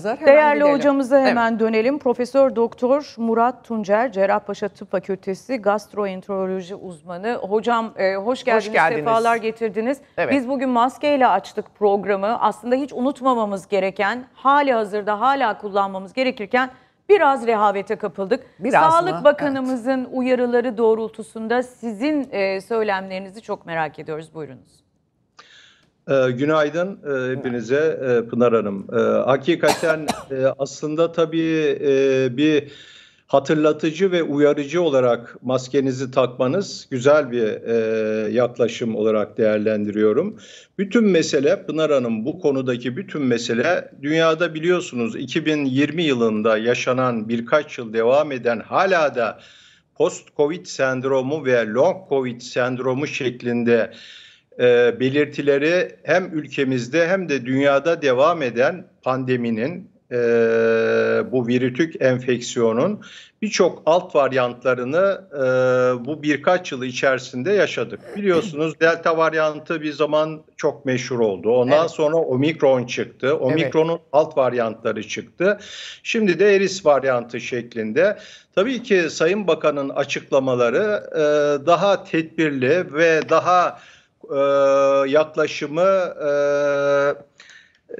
Değerli gidelim. hocamıza hemen evet. dönelim. Profesör Doktor Murat Tuncer, Cerrahpaşa Tıp Fakültesi gastroenteroloji uzmanı. Hocam e, hoş geldiniz, hoş geldiniz. sefalar getirdiniz. Evet. Biz bugün maskeyle açtık programı. Aslında hiç unutmamamız gereken, hali hazırda hala kullanmamız gerekirken biraz rehavete kapıldık. Biraz Sağlık mı? Bakanımızın evet. uyarıları doğrultusunda sizin e, söylemlerinizi çok merak ediyoruz. Buyurunuz. E, günaydın e, hepinize e, Pınar Hanım. E, hakikaten e, aslında tabii e, bir hatırlatıcı ve uyarıcı olarak maskenizi takmanız güzel bir e, yaklaşım olarak değerlendiriyorum. Bütün mesele Pınar Hanım bu konudaki bütün mesele dünyada biliyorsunuz 2020 yılında yaşanan birkaç yıl devam eden hala da post-covid sendromu ve long covid sendromu şeklinde e, belirtileri hem ülkemizde hem de dünyada devam eden pandeminin e, bu virütük enfeksiyonun birçok alt varyantlarını e, bu birkaç yıl içerisinde yaşadık. Biliyorsunuz delta varyantı bir zaman çok meşhur oldu. Ondan evet. sonra omikron çıktı. Omikron'un evet. alt varyantları çıktı. Şimdi de eris varyantı şeklinde. Tabii ki Sayın Bakan'ın açıklamaları e, daha tedbirli ve daha e, yaklaşımı e,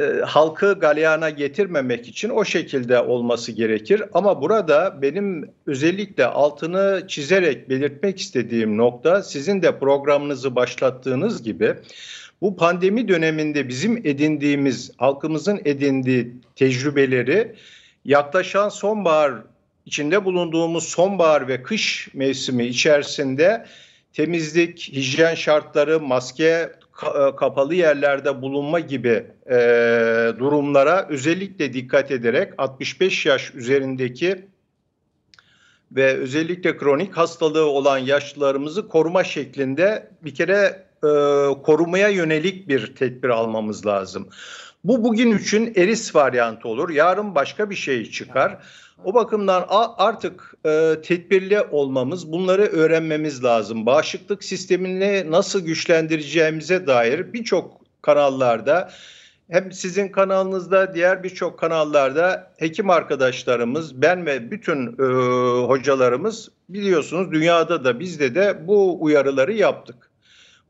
e, halkı galyana getirmemek için o şekilde olması gerekir. Ama burada benim özellikle altını çizerek belirtmek istediğim nokta sizin de programınızı başlattığınız gibi bu pandemi döneminde bizim edindiğimiz, halkımızın edindiği tecrübeleri yaklaşan sonbahar içinde bulunduğumuz sonbahar ve kış mevsimi içerisinde temizlik, hijyen şartları, maske, e, kapalı yerlerde bulunma gibi e, durumlara özellikle dikkat ederek 65 yaş üzerindeki ve özellikle kronik hastalığı olan yaşlılarımızı koruma şeklinde bir kere e, korumaya yönelik bir tedbir almamız lazım. Bu bugün için eris varyantı olur. Yarın başka bir şey çıkar. O bakımdan artık e, tedbirli olmamız, bunları öğrenmemiz lazım. Bağışıklık sistemini nasıl güçlendireceğimize dair birçok kanallarda hem sizin kanalınızda diğer birçok kanallarda hekim arkadaşlarımız ben ve bütün e, hocalarımız biliyorsunuz dünyada da bizde de bu uyarıları yaptık.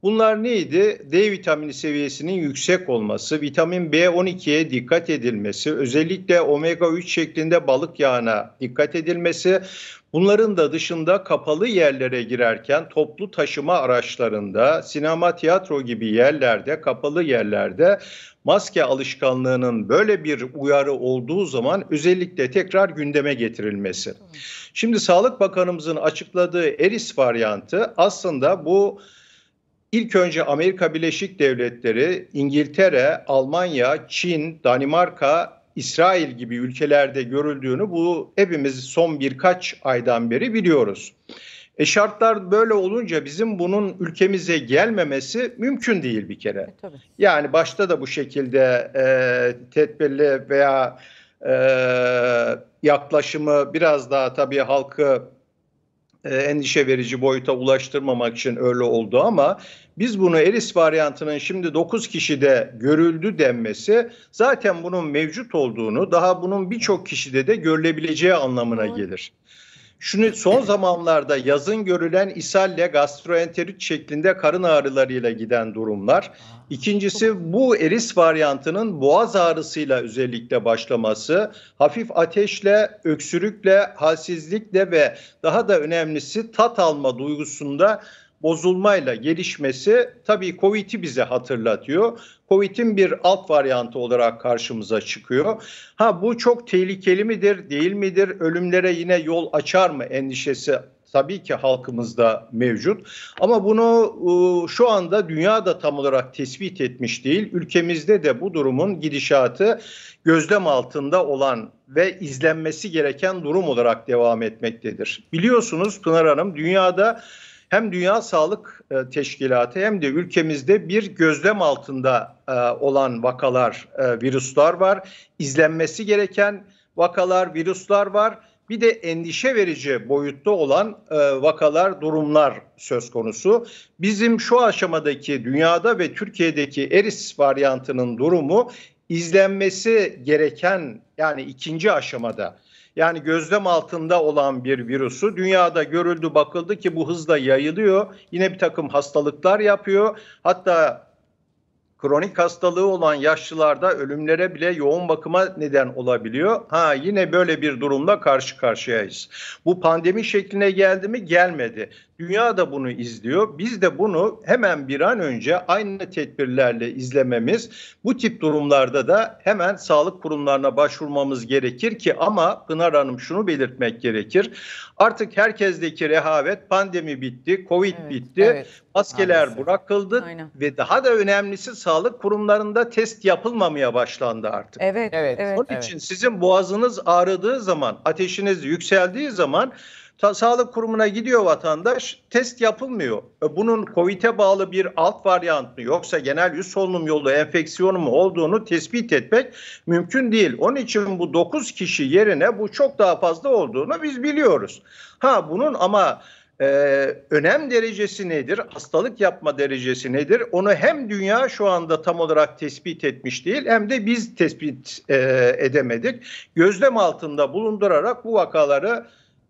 Bunlar neydi? D vitamini seviyesinin yüksek olması, vitamin B12'ye dikkat edilmesi, özellikle omega 3 şeklinde balık yağına dikkat edilmesi, bunların da dışında kapalı yerlere girerken toplu taşıma araçlarında, sinema, tiyatro gibi yerlerde, kapalı yerlerde maske alışkanlığının böyle bir uyarı olduğu zaman özellikle tekrar gündeme getirilmesi. Şimdi Sağlık Bakanımızın açıkladığı Eris varyantı aslında bu İlk önce Amerika Birleşik Devletleri, İngiltere, Almanya, Çin, Danimarka, İsrail gibi ülkelerde görüldüğünü bu hepimiz son birkaç aydan beri biliyoruz. E şartlar böyle olunca bizim bunun ülkemize gelmemesi mümkün değil bir kere. E, tabii. Yani başta da bu şekilde e, tedbirli veya e, yaklaşımı biraz daha tabii halkı ee, endişe verici boyuta ulaştırmamak için öyle oldu ama biz bunu Eris varyantının şimdi 9 kişide görüldü denmesi zaten bunun mevcut olduğunu daha bunun birçok kişide de görülebileceği anlamına gelir. Şunu son zamanlarda yazın görülen ishalle gastroenterit şeklinde karın ağrılarıyla giden durumlar. İkincisi bu eris varyantının boğaz ağrısıyla özellikle başlaması, hafif ateşle, öksürükle, halsizlikle ve daha da önemlisi tat alma duygusunda bozulmayla gelişmesi tabii Covid'i bize hatırlatıyor. Covid'in bir alt varyantı olarak karşımıza çıkıyor. Ha bu çok tehlikeli midir, değil midir? Ölümlere yine yol açar mı endişesi tabii ki halkımızda mevcut. Ama bunu e, şu anda dünya da tam olarak tespit etmiş değil. Ülkemizde de bu durumun gidişatı gözlem altında olan ve izlenmesi gereken durum olarak devam etmektedir. Biliyorsunuz Pınar Hanım dünyada hem Dünya Sağlık e, Teşkilatı hem de ülkemizde bir gözlem altında e, olan vakalar, e, virüsler var. İzlenmesi gereken vakalar, virüsler var. Bir de endişe verici boyutta olan vakalar, durumlar söz konusu. Bizim şu aşamadaki dünyada ve Türkiye'deki eris varyantının durumu izlenmesi gereken yani ikinci aşamada yani gözlem altında olan bir virüsü dünyada görüldü bakıldı ki bu hızla yayılıyor. Yine bir takım hastalıklar yapıyor. Hatta kronik hastalığı olan yaşlılarda ölümlere bile yoğun bakıma neden olabiliyor. Ha yine böyle bir durumla karşı karşıyayız. Bu pandemi şekline geldi mi? Gelmedi. Dünya da bunu izliyor. Biz de bunu hemen bir an önce aynı tedbirlerle izlememiz, bu tip durumlarda da hemen sağlık kurumlarına başvurmamız gerekir ki ama Pınar Hanım şunu belirtmek gerekir. Artık herkesteki rehavet pandemi bitti, Covid evet, bitti. Evet. Maskeler Maalesef. bırakıldı Aynen. ve daha da önemlisi sağlık kurumlarında test yapılmamaya başlandı artık. Evet, evet. Onun evet, için sizin boğazınız ağrıdığı zaman, ateşiniz yükseldiği zaman Ta, sağlık kurumuna gidiyor vatandaş, test yapılmıyor. E, bunun COVID'e bağlı bir alt varyant mı yoksa genel yüz solunum yolu enfeksiyonu mu olduğunu tespit etmek mümkün değil. Onun için bu 9 kişi yerine bu çok daha fazla olduğunu biz biliyoruz. Ha bunun ama e, önem derecesi nedir, hastalık yapma derecesi nedir onu hem dünya şu anda tam olarak tespit etmiş değil hem de biz tespit e, edemedik. Gözlem altında bulundurarak bu vakaları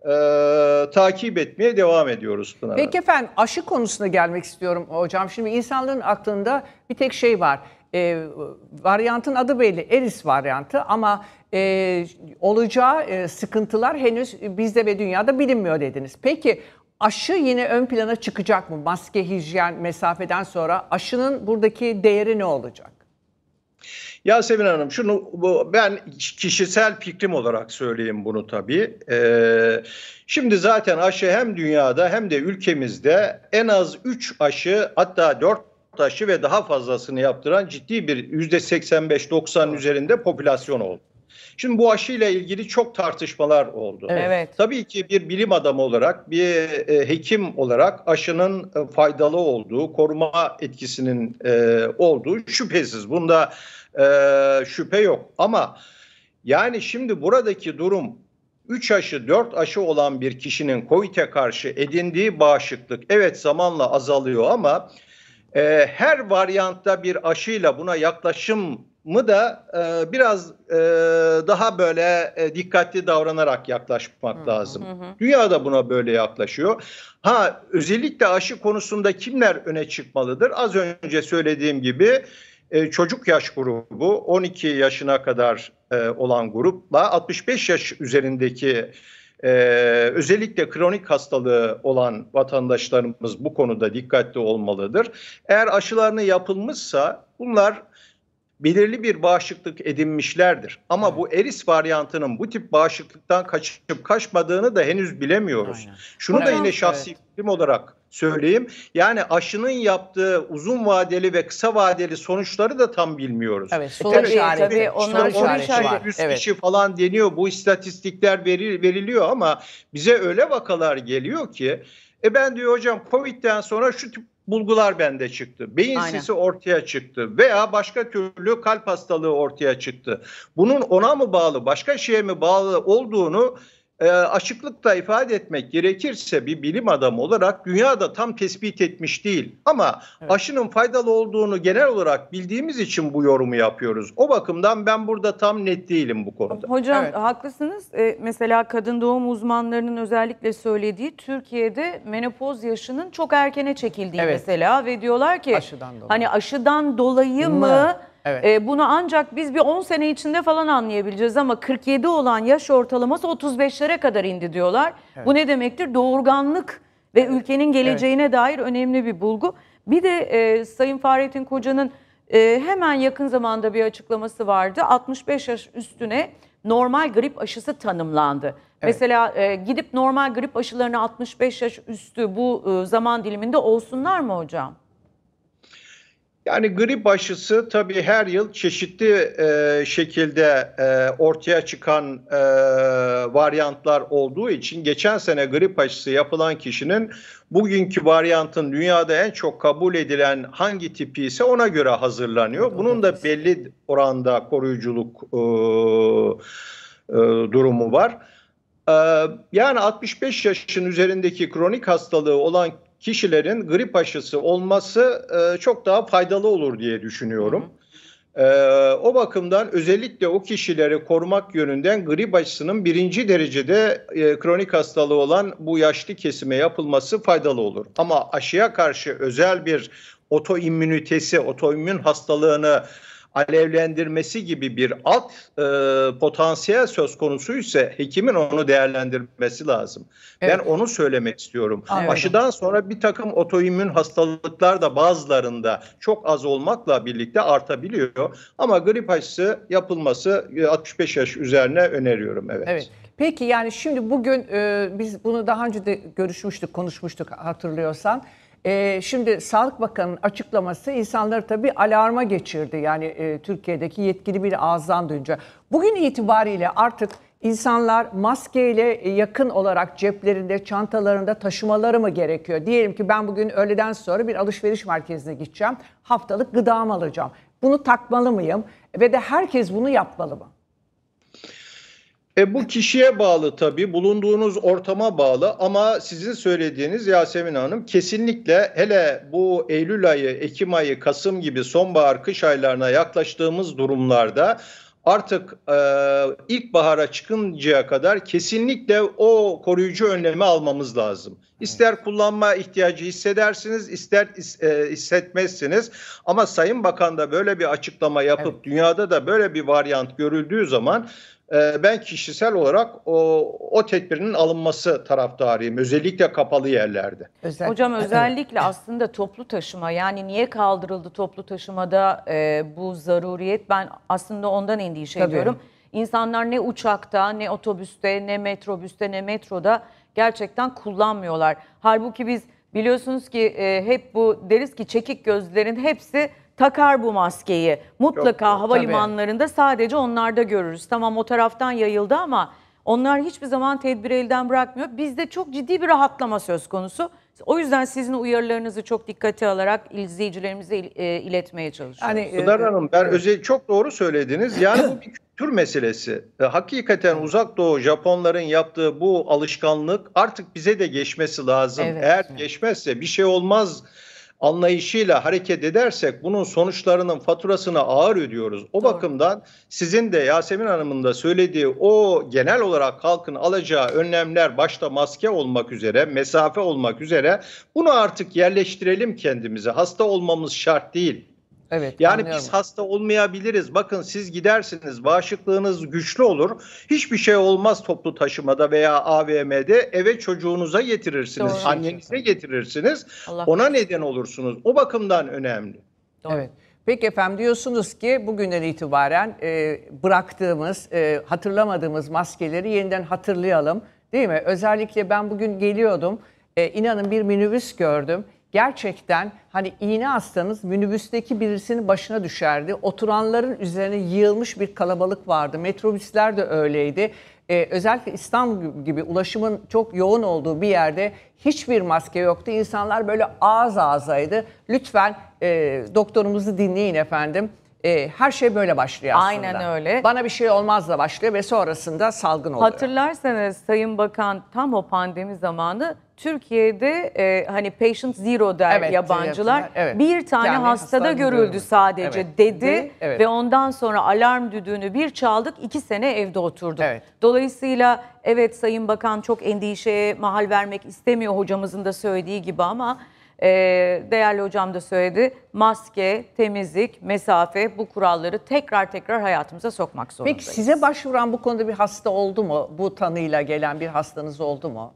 e, takip etmeye devam ediyoruz Pınar Hanım. Peki efendim aşı konusuna gelmek istiyorum hocam. Şimdi insanların aklında bir tek şey var. E, varyantın adı belli, Eris varyantı ama e, olacağı e, sıkıntılar henüz bizde ve dünyada bilinmiyor dediniz. Peki aşı yine ön plana çıkacak mı? Maske, hijyen, mesafeden sonra aşının buradaki değeri ne olacak? Ya Yasemin Hanım şunu bu, ben kişisel fikrim olarak söyleyeyim bunu tabii. Ee, şimdi zaten aşı hem dünyada hem de ülkemizde en az 3 aşı hatta 4 aşı ve daha fazlasını yaptıran ciddi bir %85-90 üzerinde popülasyon oldu. Şimdi bu aşıyla ilgili çok tartışmalar oldu. Evet. Tabii ki bir bilim adamı olarak, bir e, hekim olarak aşının e, faydalı olduğu, koruma etkisinin e, olduğu şüphesiz. Bunda şüphe yok. Ama yani şimdi buradaki durum 3 aşı 4 aşı olan bir kişinin COVID'e karşı edindiği bağışıklık evet zamanla azalıyor ama e, her varyantta bir aşıyla buna yaklaşım mı da e, biraz e, daha böyle e, dikkatli davranarak yaklaşmak hı, lazım. Hı hı. Dünya da buna böyle yaklaşıyor. Ha özellikle aşı konusunda kimler öne çıkmalıdır? Az önce söylediğim gibi e, çocuk yaş grubu 12 yaşına kadar e, olan grupla 65 yaş üzerindeki e, özellikle kronik hastalığı olan vatandaşlarımız bu konuda dikkatli olmalıdır. Eğer aşılarını yapılmışsa bunlar belirli bir bağışıklık edinmişlerdir. Ama evet. bu eris varyantının bu tip bağışıklıktan kaçıp kaçmadığını da henüz bilemiyoruz. Aynen. Şunu da yine şahsi evet. fikrim olarak söyleyeyim. Yani aşının yaptığı uzun vadeli ve kısa vadeli sonuçları da tam bilmiyoruz. Evet, e, soru e, işareti. Tabii, işte onlar işte, işareti işaret var. 100 evet. kişi falan deniyor. Bu istatistikler veri, veriliyor ama bize öyle vakalar geliyor ki e ben diyor hocam Covid'den sonra şu tip bulgular bende çıktı. Beyin Aynen. sisi ortaya çıktı veya başka türlü kalp hastalığı ortaya çıktı. Bunun ona mı bağlı, başka şeye mi bağlı olduğunu e, açıklıkla ifade etmek gerekirse bir bilim adamı olarak dünyada tam tespit etmiş değil. Ama evet. aşının faydalı olduğunu genel olarak bildiğimiz için bu yorumu yapıyoruz. O bakımdan ben burada tam net değilim bu konuda. Hocam evet. haklısınız. Ee, mesela kadın doğum uzmanlarının özellikle söylediği Türkiye'de menopoz yaşının çok erkene çekildiği evet. mesela ve diyorlar ki aşıdan hani aşıdan dolayı mı, mı Evet. E, bunu ancak biz bir 10 sene içinde falan anlayabileceğiz ama 47 olan yaş ortalaması 35'lere kadar indi diyorlar. Evet. Bu ne demektir? Doğurganlık ve evet. ülkenin geleceğine evet. dair önemli bir bulgu. Bir de e, Sayın Fahrettin Koca'nın e, hemen yakın zamanda bir açıklaması vardı. 65 yaş üstüne normal grip aşısı tanımlandı. Evet. Mesela e, gidip normal grip aşılarını 65 yaş üstü bu e, zaman diliminde olsunlar mı hocam? Yani grip aşısı tabii her yıl çeşitli e, şekilde e, ortaya çıkan e, varyantlar olduğu için geçen sene grip aşısı yapılan kişinin bugünkü varyantın dünyada en çok kabul edilen hangi tipi ise ona göre hazırlanıyor. Bunun da belli oranda koruyuculuk e, e, durumu var. E, yani 65 yaşın üzerindeki kronik hastalığı olan kişilerin grip aşısı olması e, çok daha faydalı olur diye düşünüyorum. Hı e, o bakımdan özellikle o kişileri korumak yönünden grip aşısının birinci derecede e, kronik hastalığı olan bu yaşlı kesime yapılması faydalı olur. Ama aşıya karşı özel bir otoimmünitesi, otoimmün hastalığını alevlendirmesi gibi bir alt e, potansiyel söz konusu ise hekimin onu değerlendirmesi lazım. Evet. Ben onu söylemek istiyorum. Aynen. Aşıdan sonra bir takım otoimmün hastalıklar da bazılarında çok az olmakla birlikte artabiliyor. Ama grip aşısı yapılması 65 e, yaş üzerine öneriyorum. Evet. evet. Peki yani şimdi bugün e, biz bunu daha önce de görüşmüştük, konuşmuştuk hatırlıyorsan. E, şimdi Sağlık Bakanı'nın açıklaması insanları tabii alarma geçirdi. Yani e, Türkiye'deki yetkili bir ağızdan duyunca. Bugün itibariyle artık insanlar maskeyle e, yakın olarak ceplerinde, çantalarında taşımaları mı gerekiyor? Diyelim ki ben bugün öğleden sonra bir alışveriş merkezine gideceğim. Haftalık gıdamı alacağım. Bunu takmalı mıyım? Ve de herkes bunu yapmalı mı? E bu kişiye bağlı tabii, bulunduğunuz ortama bağlı ama sizin söylediğiniz Yasemin Hanım kesinlikle hele bu Eylül ayı, Ekim ayı, Kasım gibi sonbahar, kış aylarına yaklaştığımız durumlarda artık e, ilkbahara çıkıncaya kadar kesinlikle o koruyucu önlemi almamız lazım. İster kullanma ihtiyacı hissedersiniz, ister e, hissetmezsiniz. Ama Sayın Bakan da böyle bir açıklama yapıp evet. dünyada da böyle bir varyant görüldüğü zaman ee, ben kişisel olarak o, o tedbirinin alınması taraftarıyım. Özellikle kapalı yerlerde. Özellikle. Hocam özellikle aslında toplu taşıma yani niye kaldırıldı toplu taşımada e, bu zaruriyet? Ben aslında ondan endişe Tabii. ediyorum. İnsanlar ne uçakta, ne otobüste, ne metrobüste, ne metroda gerçekten kullanmıyorlar. Halbuki biz biliyorsunuz ki e, hep bu deriz ki çekik gözlerin hepsi takar bu maskeyi. Mutlaka Yok, havalimanlarında tabii. sadece onlarda görürüz. Tamam o taraftan yayıldı ama onlar hiçbir zaman tedbiri elden bırakmıyor. Bizde çok ciddi bir rahatlama söz konusu. O yüzden sizin uyarılarınızı çok dikkate alarak izleyicilerimize e, iletmeye çalışıyoruz. Yani, Pınar e, Hanım ben özel çok doğru söylediniz. Yani bu bir kültür meselesi. E, hakikaten Uzak Doğu Japonların yaptığı bu alışkanlık artık bize de geçmesi lazım. Evet. Eğer geçmezse bir şey olmaz anlayışıyla hareket edersek bunun sonuçlarının faturasını ağır ödüyoruz. O Doğru. bakımdan sizin de Yasemin Hanım'ın da söylediği o genel olarak halkın alacağı önlemler başta maske olmak üzere, mesafe olmak üzere bunu artık yerleştirelim kendimize. Hasta olmamız şart değil. Evet. Yani anlayalım. biz hasta olmayabiliriz. Bakın siz gidersiniz, bağışıklığınız güçlü olur. Hiçbir şey olmaz toplu taşımada veya AVM'de. Eve çocuğunuza getirirsiniz, Doğru. annenize getirirsiniz. Allah Ona Allah. neden olursunuz. O bakımdan önemli. Doğru. Evet. Peki efendim diyorsunuz ki bugünden itibaren e, bıraktığımız, e, hatırlamadığımız maskeleri yeniden hatırlayalım. Değil mi? Özellikle ben bugün geliyordum. E, inanın bir minibüs gördüm gerçekten hani iğne hastanız minibüsteki birisinin başına düşerdi. Oturanların üzerine yığılmış bir kalabalık vardı. Metrobüsler de öyleydi. Ee, özellikle İstanbul gibi ulaşımın çok yoğun olduğu bir yerde hiçbir maske yoktu. İnsanlar böyle ağız ağzaydı. Lütfen e, doktorumuzu dinleyin efendim. E, her şey böyle başlıyor aslında. Aynen öyle. Bana bir şey olmaz da başlıyor ve sonrasında salgın oluyor. Hatırlarsanız Sayın Bakan tam o pandemi zamanı Türkiye'de e, hani patient zero der evet, yabancılar. evet. Bir tane yani hastada görüldü görmüş. sadece evet. dedi evet. ve ondan sonra alarm düdüğünü bir çaldık iki sene evde oturduk. Evet. Dolayısıyla evet Sayın Bakan çok endişeye mahal vermek istemiyor hocamızın da söylediği gibi ama e, değerli hocam da söyledi maske, temizlik, mesafe bu kuralları tekrar tekrar hayatımıza sokmak zorundayız. Peki size başvuran bu konuda bir hasta oldu mu? Bu tanıyla gelen bir hastanız oldu mu?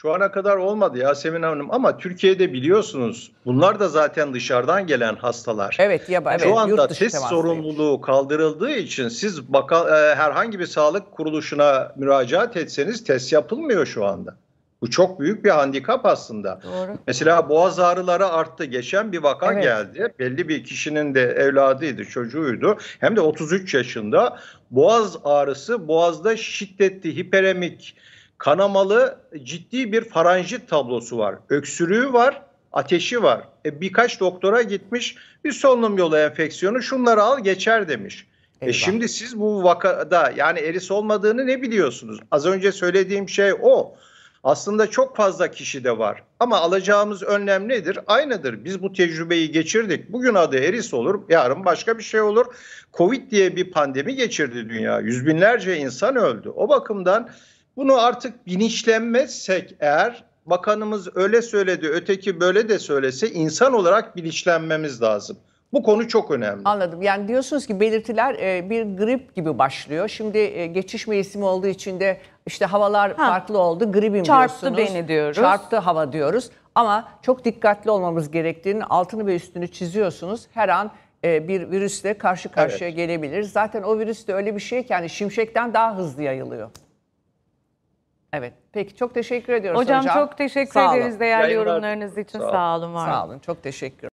Şu ana kadar olmadı Yasemin Hanım ama Türkiye'de biliyorsunuz bunlar da zaten dışarıdan gelen hastalar. Evet ya evet, Şu anda test sorumluluğu kaldırıldığı için siz baka, e, herhangi bir sağlık kuruluşuna müracaat etseniz test yapılmıyor şu anda. Bu çok büyük bir handikap aslında. Doğru. Mesela boğaz ağrıları arttı. Geçen bir vaka evet. geldi. Belli bir kişinin de evladıydı, çocuğuydu. Hem de 33 yaşında. Boğaz ağrısı, boğazda şiddetli hiperemik kanamalı ciddi bir faranjit tablosu var. Öksürüğü var, ateşi var. E, birkaç doktora gitmiş bir solunum yolu enfeksiyonu şunları al geçer demiş. Eyvallah. E şimdi siz bu vakada yani eris olmadığını ne biliyorsunuz? Az önce söylediğim şey o. Aslında çok fazla kişi de var. Ama alacağımız önlem nedir? Aynıdır. Biz bu tecrübeyi geçirdik. Bugün adı eris olur, yarın başka bir şey olur. Covid diye bir pandemi geçirdi dünya. Yüz binlerce insan öldü. O bakımdan bunu artık bilinçlenmezsek eğer bakanımız öyle söyledi öteki böyle de söylese insan olarak bilinçlenmemiz lazım. Bu konu çok önemli. Anladım. Yani diyorsunuz ki belirtiler e, bir grip gibi başlıyor. Şimdi e, geçiş mevsimi olduğu için de işte havalar ha. farklı oldu. Gribim Çarptı diyorsunuz. Çarptı beni diyoruz. Çarptı hava diyoruz. Ama çok dikkatli olmamız gerektiğini altını ve üstünü çiziyorsunuz. Her an e, bir virüsle karşı karşıya evet. gelebilir. Zaten o virüs de öyle bir şey ki yani şimşekten daha hızlı yayılıyor. Evet. Peki çok teşekkür ediyoruz hocam. Hocam çok teşekkür Sağ olun. ederiz değerli Yayınlar yorumlarınız için. Sağ Sağ olun, var olun. Sağ olun. Çok teşekkür